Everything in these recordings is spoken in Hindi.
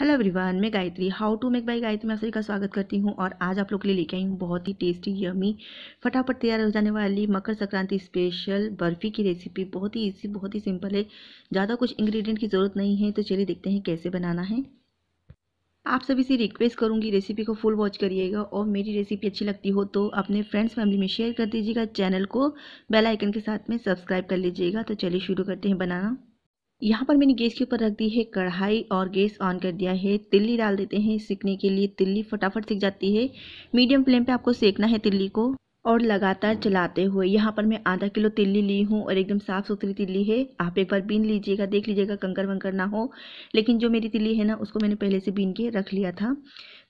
हेलो एवरीवन मैं Gayatri how to make by Gayatri मैं सभी का स्वागत करती हूँ और आज आप लोग के लिए लेके आई हूँ बहुत ही टेस्टी यमी फटाफट तैयार हो जाने वाली मकर संक्रांति स्पेशल बर्फ़ी की रेसिपी बहुत ही इजी बहुत ही सिंपल है ज़्यादा कुछ इंग्रेडिएंट की ज़रूरत नहीं है तो चलिए देखते हैं कैसे बनाना है आप सभी से रिक्वेस्ट करूँगी रेसिपी को फुल वॉच करिएगा और मेरी रेसिपी अच्छी लगती हो तो अपने फ्रेंड्स फैमिली में शेयर कर दीजिएगा चैनल को बेलाइकन के साथ में सब्सक्राइब कर लीजिएगा तो चलिए शुरू करते हैं बनाना यहाँ पर मैंने गैस के ऊपर रख दी है कढ़ाई और गैस ऑन कर दिया है तिल्ली डाल देते हैं सीखने के लिए तिल्ली फटाफट सीख जाती है मीडियम फ्लेम पे आपको सेकना है तिल्ली को और लगातार चलाते हुए यहाँ पर मैं आधा किलो तिल्ली ली हूँ और एकदम साफ़ सुथरी तिल्ली है आप एक बार बीन लीजिएगा देख लीजिएगा कंकर वंकर ना हो लेकिन जो मेरी तिल्ली है ना उसको मैंने पहले से बीन के रख लिया था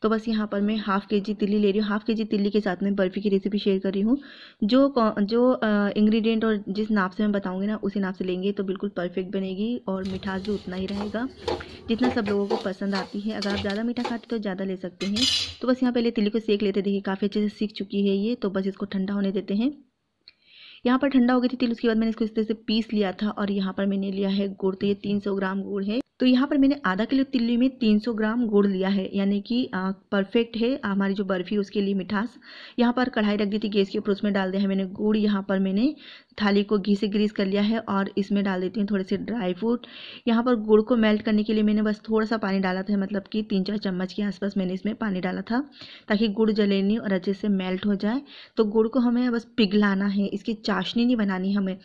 तो बस यहाँ पर मैं हाफ़ के जी तिली ले रही हूँ हाफ़ के जी तिली के साथ में बर्फ़ी की रेसिपी शेयर कर रही हूँ जो जो इंग्रेडिएंट और जिस नाप से मैं बताऊँगी ना उसी नाप से लेंगे तो बिल्कुल परफेक्ट बनेगी और मिठास भी उतना ही रहेगा जितना सब लोगों को पसंद आती है अगर आप ज़्यादा मीठा खाते तो ज़्यादा ले सकते हैं तो बस यहाँ पहले तिली को सेक लेते देखिए काफ़ी अच्छे से सीख चुकी है ये तो बस इसको ठंडा होने देते हैं यहाँ पर ठंडा हो गई थी तिल उसके बाद मैंने इसको इस तरह से पीस लिया था और यहाँ पर मैंने लिया है गुड़ तो ये तीन सौ ग्राम गुड़ है तो यहाँ पर मैंने आधा किलो तिल्ली में 300 ग्राम गुड़ लिया है यानी कि परफेक्ट है हमारी जो बर्फ़ी उसके लिए मिठास यहाँ पर कढ़ाई रख दी थी गैस के ऊपर उसमें डाल दिया है मैंने गुड़ यहाँ पर मैंने थाली को घी से ग्रीस कर लिया है और इसमें डाल देती हूँ थोड़े से ड्राई फ्रूट यहाँ पर गुड़ को मेल्ट करने के लिए मैंने बस थोड़ा सा पानी डाला था मतलब कि तीन चार चम्मच के आसपास मैंने इसमें पानी डाला था ताकि गुड़ जले नहीं और अच्छे से मेल्ट हो जाए तो गुड़ को हमें बस पिघलाना है इसकी चाशनी नहीं बनानी हमें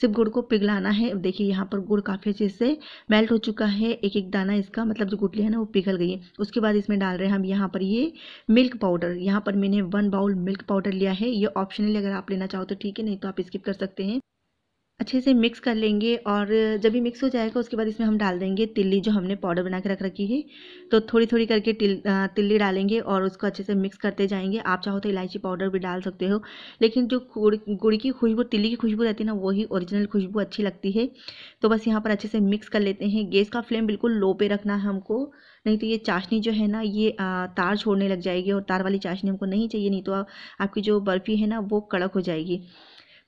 सिर्फ गुड़ को पिघलाना है देखिए यहाँ पर गुड़ काफ़ी अच्छे से मेल्ट हो चुका है है एक एक दाना इसका मतलब जो गुटली है ना वो पिघल गई है उसके बाद इसमें डाल रहे हैं हम यहाँ पर ये मिल्क पाउडर यहाँ पर मैंने वन बाउल मिल्क पाउडर लिया है ये ऑप्शनली अगर आप लेना चाहो तो ठीक है नहीं तो आप स्किप कर सकते हैं अच्छे से मिक्स कर लेंगे और जब ये मिक्स हो जाएगा उसके बाद इसमें हम डाल देंगे तिल्ली जो हमने पाउडर बना के रख रखी है तो थोड़ी थोड़ी करके तिल तिल्ली डालेंगे और उसको अच्छे से मिक्स करते जाएंगे आप चाहो तो इलायची पाउडर भी डाल सकते हो लेकिन जो गुड़ गुड़ की खुशबू तिल्ली की खुशबू रहती है ना वही ओरिजिनल खुशबू अच्छी लगती है तो बस यहाँ पर अच्छे से मिक्स कर लेते हैं गैस का फ्लेम बिल्कुल लो पे रखना है हमको नहीं तो ये चाशनी जो है ना ये तार छोड़ने लग जाएगी और तार वाली चाशनी हमको नहीं चाहिए नहीं तो आपकी जो बर्फ़ी है ना वो कड़क हो जाएगी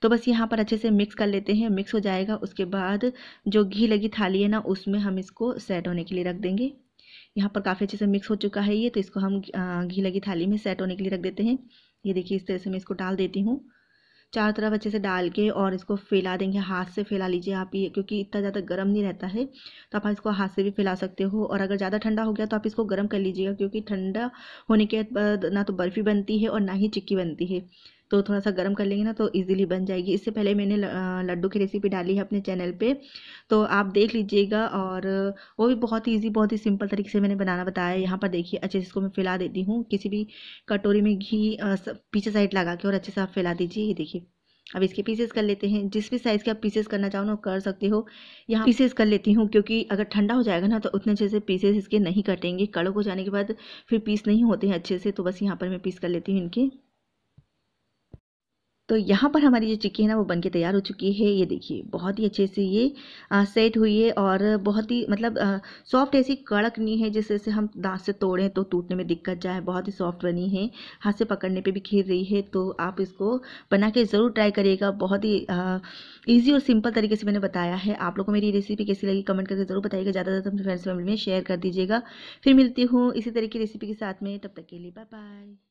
तो बस यहाँ पर अच्छे से मिक्स कर लेते हैं मिक्स हो जाएगा उसके बाद जो घी लगी थाली है ना उसमें हम इसको सेट होने के लिए रख देंगे यहाँ पर काफ़ी अच्छे से मिक्स हो चुका है ये तो इसको हम घी लगी थाली में सेट होने के लिए रख देते हैं ये देखिए इस तरह से मैं इसको डाल देती हूँ चारों तरफ अच्छे से डाल के और इसको फैला देंगे हाथ से फैला लीजिए आप ये क्योंकि इतना ज़्यादा गर्म नहीं रहता है तो आप इसको हाथ से भी फैला सकते हो और अगर ज़्यादा ठंडा हो गया तो आप इसको गर्म कर लीजिएगा क्योंकि ठंडा होने के बाद ना तो बर्फ़ी बनती है और ना ही चिक्की बनती है तो थोड़ा सा गर्म कर लेंगे ना तो ईजिली बन जाएगी इससे पहले मैंने लड्डू की रेसिपी डाली है अपने चैनल पर तो आप देख लीजिएगा और वो भी बहुत ही ईजी बहुत ही सिंपल तरीके से मैंने बनाना बताया यहाँ पर देखिए अच्छे से इसको मैं फैला देती हूँ किसी भी कटोरी में घी पीछे साइड लगा के और अच्छे से आप फैला दीजिए ये देखिए अब इसके पीसेस कर लेते हैं जिस भी साइज़ के आप पीसेस करना चाहो ना कर सकते हो यहाँ पीसेस कर लेती हूँ क्योंकि अगर ठंडा हो जाएगा ना तो उतने अच्छे से पीसेस इसके नहीं कटेंगे कड़क हो जाने के बाद फिर पीस नहीं होते हैं अच्छे से तो बस यहाँ पर मैं पीस कर लेती हूँ इनके तो यहाँ पर हमारी जो चिक्की है ना वो बन के तैयार हो चुकी है ये देखिए बहुत ही अच्छे से ये आ, सेट हुई है और बहुत ही मतलब सॉफ्ट ऐसी कड़क नहीं है जिससे जैसे हम दांत से तोड़ें तो टूटने में दिक्कत जाए बहुत ही सॉफ्ट बनी है हाथ से पकड़ने पर भी खीर रही है तो आप इसको बना के ज़रूर ट्राई करिएगा बहुत ही ईजी और सिंपल तरीके से मैंने बताया है आप लोग को मेरी रेसिपी कैसी लगी कमेंट करके ज़रूर बताइएगा ज़्यादा ज़्यादा फ्रेंड्स फैमिली में शेयर कर दीजिएगा फिर मिलती हूँ इसी तरह की रेसिपी के साथ में तब तक के लिए बाय बाय